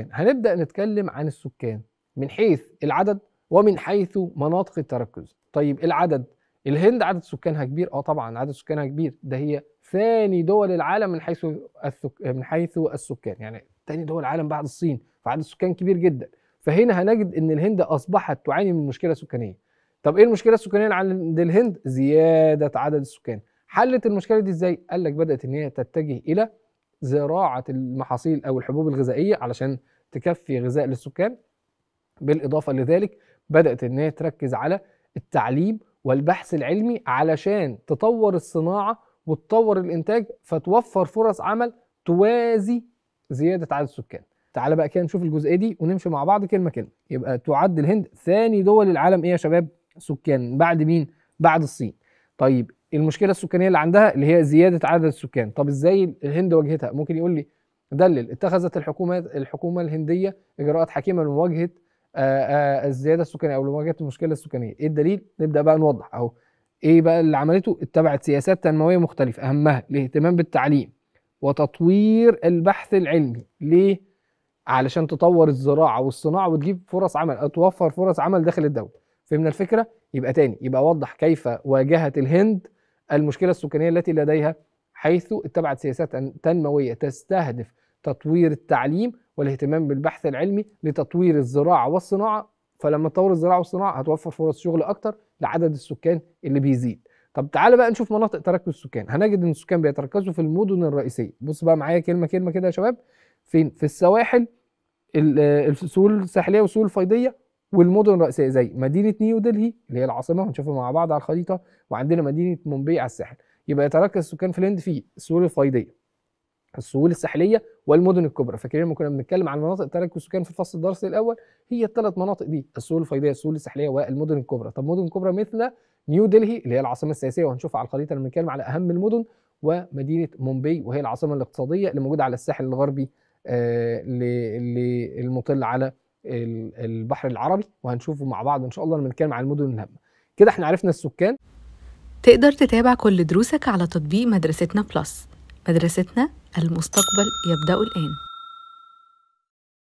هنبدأ نتكلم عن السكان من حيث العدد ومن حيث مناطق التركز طيب العدد الهند عدد سكانها كبير اه طبعا عدد سكانها كبير ده هي ثاني دول العالم من حيث السك... من حيث السكان يعني ثاني دول العالم بعد الصين فعدد السكان كبير جدا فهنا هنجد ان الهند اصبحت تعاني من مشكله سكانيه طب ايه المشكله السكانيه عند الهند زياده عدد السكان حلت المشكله دي ازاي قال لك بدات ان هي تتجه الى زراعه المحاصيل او الحبوب الغذائيه علشان تكفي غذاء للسكان بالاضافه لذلك بدات ان هي تركز على التعليم والبحث العلمي علشان تطور الصناعه وتطور الانتاج فتوفر فرص عمل توازي زياده عدد السكان تعال بقى كده نشوف الجزئيه دي ونمشي مع بعض كلمه كلمه يبقى تعد الهند ثاني دول العالم ايه يا شباب سكان بعد مين بعد الصين طيب المشكله السكانيه اللي عندها اللي هي زياده عدد السكان طب ازاي الهند واجهتها ممكن يقول لي دلل اتخذت الحكومه الحكومه الهنديه اجراءات حكيمه لمواجهه آه، آه، الزياده السكانيه او لمواجهه المشكله السكانيه ايه الدليل نبدا بقى نوضح اهو ايه بقى اللي عملته اتبعت سياسات تنمويه مختلفه اهمها الاهتمام بالتعليم وتطوير البحث العلمي ليه علشان تطور الزراعه والصناعه وتجيب فرص عمل توفر فرص عمل داخل الدوله فهمنا الفكره يبقى تاني يبقى اوضح كيف واجهت الهند المشكلة السكانية التي لديها حيث اتبعت سياسات تنموية تستهدف تطوير التعليم والاهتمام بالبحث العلمي لتطوير الزراعة والصناعة فلما تطور الزراعة والصناعة هتوفر فرص شغل أكتر لعدد السكان اللي بيزيد طب تعالى بقى نشوف مناطق تركز السكان هنجد ان السكان بيتركزوا في المدن الرئيسية بص بقى معايا كلمة كلمة كده يا شباب فين في السواحل السهول الساحلية والسهول الفيضية والمدن الرئيسيه زي مدينه نيو دلهي اللي هي العاصمه هنشوفها مع بعض على الخريطه وعندنا مدينه مومباي على الساحل يبقى يتركز سكان الهند في السهول الفيضيه السهول الساحليه والمدن الكبرى فاكرين لما كنا بنتكلم عن مناطق تركز السكان في الفصل الدرسي الاول هي الثلاث مناطق دي السهول الفيضيه السهول الساحليه والمدن الكبرى طب مدن كبرى مثل نيو دلهي اللي هي العاصمه السياسيه وهنشوفها على الخريطه لما نتكلم على اهم المدن ومدينه مومباي وهي العاصمه الاقتصاديه اللي موجوده على الساحل الغربي آه المطل على البحر العربي وهنشوفه مع بعض ان شاء الله لما نتكلم عن المدن الهامه كده احنا عرفنا السكان تقدر تتابع كل دروسك على تطبيق مدرستنا بلس مدرستنا المستقبل يبدا الان